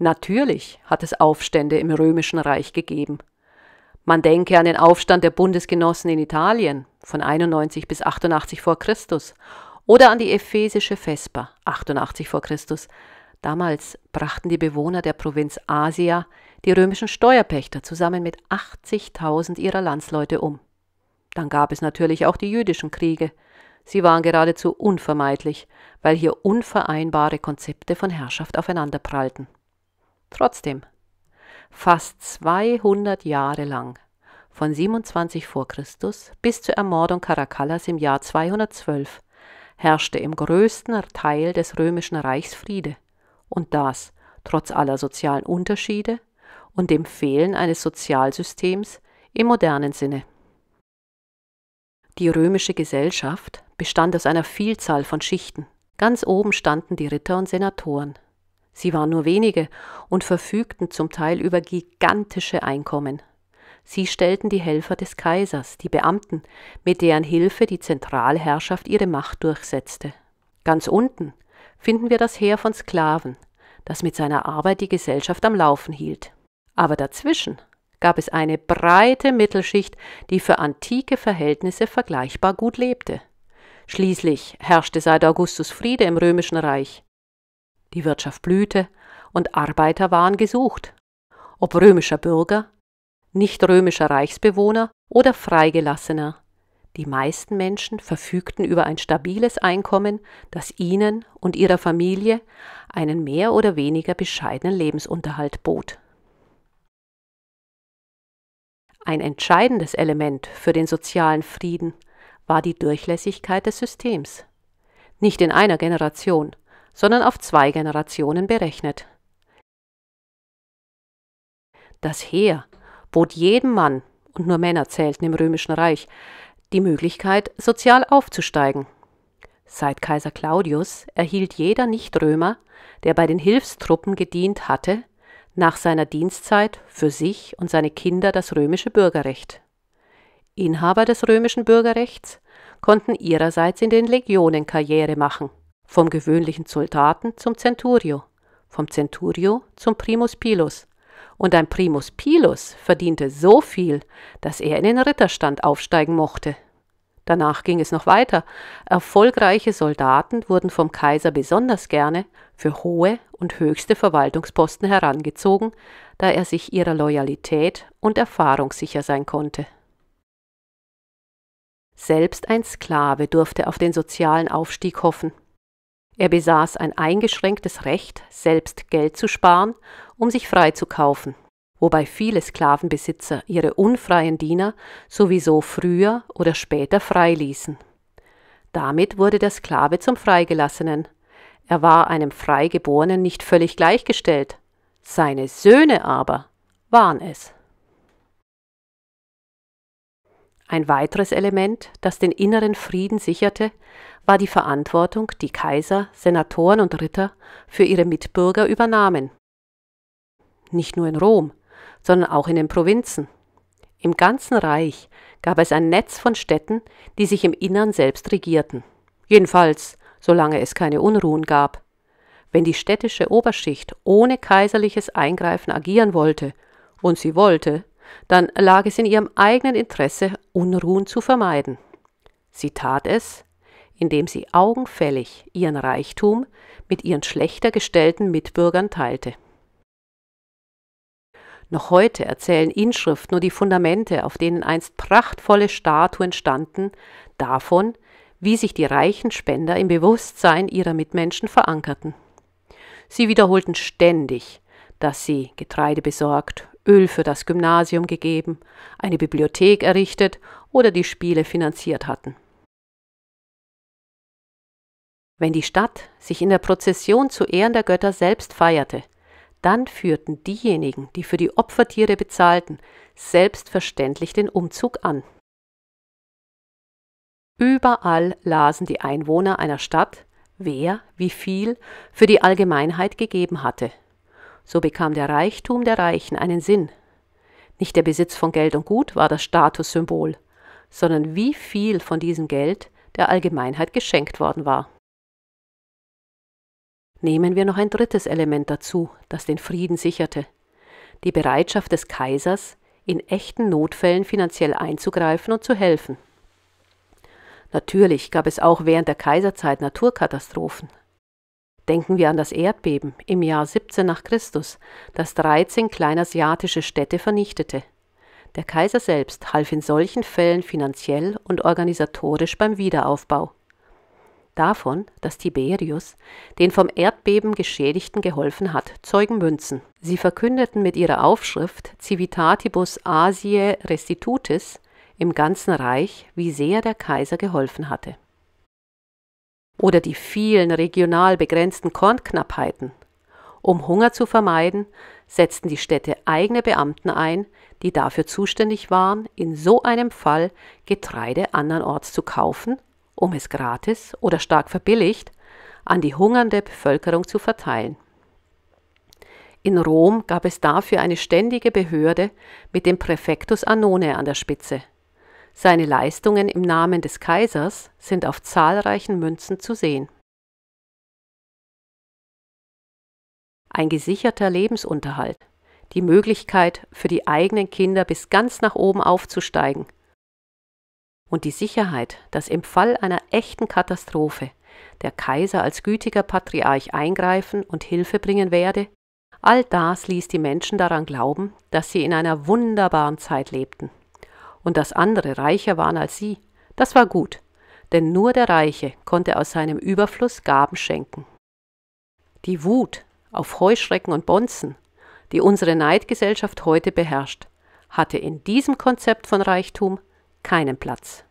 Natürlich hat es Aufstände im Römischen Reich gegeben. Man denke an den Aufstand der Bundesgenossen in Italien von 91 bis 88 vor Christus oder an die ephesische Vesper 88 vor Christus. Damals brachten die Bewohner der Provinz Asia die römischen Steuerpächter zusammen mit 80.000 ihrer Landsleute um. Dann gab es natürlich auch die jüdischen Kriege. Sie waren geradezu unvermeidlich, weil hier unvereinbare Konzepte von Herrschaft aufeinanderprallten. Trotzdem, fast 200 Jahre lang, von 27 v. Chr. bis zur Ermordung Caracallas im Jahr 212, herrschte im größten Teil des römischen Reichs Friede. Und das trotz aller sozialen Unterschiede und dem Fehlen eines Sozialsystems im modernen Sinne. Die römische Gesellschaft bestand aus einer Vielzahl von Schichten. Ganz oben standen die Ritter und Senatoren, Sie waren nur wenige und verfügten zum Teil über gigantische Einkommen. Sie stellten die Helfer des Kaisers, die Beamten, mit deren Hilfe die Zentralherrschaft ihre Macht durchsetzte. Ganz unten finden wir das Heer von Sklaven, das mit seiner Arbeit die Gesellschaft am Laufen hielt. Aber dazwischen gab es eine breite Mittelschicht, die für antike Verhältnisse vergleichbar gut lebte. Schließlich herrschte seit Augustus Friede im römischen Reich die Wirtschaft blühte und Arbeiter waren gesucht, ob römischer Bürger, nicht römischer Reichsbewohner oder Freigelassener. Die meisten Menschen verfügten über ein stabiles Einkommen, das ihnen und ihrer Familie einen mehr oder weniger bescheidenen Lebensunterhalt bot. Ein entscheidendes Element für den sozialen Frieden war die Durchlässigkeit des Systems. Nicht in einer Generation, sondern auf zwei Generationen berechnet. Das Heer bot jedem Mann, und nur Männer zählten im Römischen Reich, die Möglichkeit, sozial aufzusteigen. Seit Kaiser Claudius erhielt jeder Nichtrömer, der bei den Hilfstruppen gedient hatte, nach seiner Dienstzeit für sich und seine Kinder das römische Bürgerrecht. Inhaber des römischen Bürgerrechts konnten ihrerseits in den Legionen Karriere machen vom gewöhnlichen Soldaten zum Centurio, vom Centurio zum Primus Pilus. Und ein Primus Pilus verdiente so viel, dass er in den Ritterstand aufsteigen mochte. Danach ging es noch weiter. Erfolgreiche Soldaten wurden vom Kaiser besonders gerne für hohe und höchste Verwaltungsposten herangezogen, da er sich ihrer Loyalität und Erfahrung sicher sein konnte. Selbst ein Sklave durfte auf den sozialen Aufstieg hoffen. Er besaß ein eingeschränktes Recht, selbst Geld zu sparen, um sich frei zu kaufen, wobei viele Sklavenbesitzer ihre unfreien Diener sowieso früher oder später freiließen. Damit wurde der Sklave zum Freigelassenen. Er war einem Freigeborenen nicht völlig gleichgestellt, seine Söhne aber waren es. Ein weiteres Element, das den inneren Frieden sicherte, war die Verantwortung, die Kaiser, Senatoren und Ritter für ihre Mitbürger übernahmen. Nicht nur in Rom, sondern auch in den Provinzen. Im ganzen Reich gab es ein Netz von Städten, die sich im Innern selbst regierten. Jedenfalls, solange es keine Unruhen gab. Wenn die städtische Oberschicht ohne kaiserliches Eingreifen agieren wollte, und sie wollte, dann lag es in ihrem eigenen Interesse, Unruhen zu vermeiden. Sie tat es, indem sie augenfällig ihren Reichtum mit ihren schlechter gestellten Mitbürgern teilte. Noch heute erzählen Inschriften und die Fundamente, auf denen einst prachtvolle Statuen standen, davon, wie sich die reichen Spender im Bewusstsein ihrer Mitmenschen verankerten. Sie wiederholten ständig, dass sie Getreide besorgt, Öl für das Gymnasium gegeben, eine Bibliothek errichtet oder die Spiele finanziert hatten. Wenn die Stadt sich in der Prozession zu Ehren der Götter selbst feierte, dann führten diejenigen, die für die Opfertiere bezahlten, selbstverständlich den Umzug an. Überall lasen die Einwohner einer Stadt, wer wie viel für die Allgemeinheit gegeben hatte so bekam der Reichtum der Reichen einen Sinn. Nicht der Besitz von Geld und Gut war das Statussymbol, sondern wie viel von diesem Geld der Allgemeinheit geschenkt worden war. Nehmen wir noch ein drittes Element dazu, das den Frieden sicherte. Die Bereitschaft des Kaisers, in echten Notfällen finanziell einzugreifen und zu helfen. Natürlich gab es auch während der Kaiserzeit Naturkatastrophen. Denken wir an das Erdbeben im Jahr 17 nach Christus, das 13 kleinasiatische Städte vernichtete. Der Kaiser selbst half in solchen Fällen finanziell und organisatorisch beim Wiederaufbau. Davon, dass Tiberius den vom Erdbeben Geschädigten geholfen hat, zeugen Münzen. Sie verkündeten mit ihrer Aufschrift Civitatibus Asiae Restitutis im ganzen Reich, wie sehr der Kaiser geholfen hatte oder die vielen regional begrenzten Kornknappheiten. Um Hunger zu vermeiden, setzten die Städte eigene Beamten ein, die dafür zuständig waren, in so einem Fall Getreide andernorts zu kaufen, um es gratis oder stark verbilligt an die hungernde Bevölkerung zu verteilen. In Rom gab es dafür eine ständige Behörde mit dem Präfektus Annone an der Spitze – seine Leistungen im Namen des Kaisers sind auf zahlreichen Münzen zu sehen. Ein gesicherter Lebensunterhalt, die Möglichkeit für die eigenen Kinder bis ganz nach oben aufzusteigen und die Sicherheit, dass im Fall einer echten Katastrophe der Kaiser als gütiger Patriarch eingreifen und Hilfe bringen werde, all das ließ die Menschen daran glauben, dass sie in einer wunderbaren Zeit lebten und dass andere reicher waren als sie. Das war gut, denn nur der Reiche konnte aus seinem Überfluss Gaben schenken. Die Wut auf Heuschrecken und Bonzen, die unsere Neidgesellschaft heute beherrscht, hatte in diesem Konzept von Reichtum keinen Platz.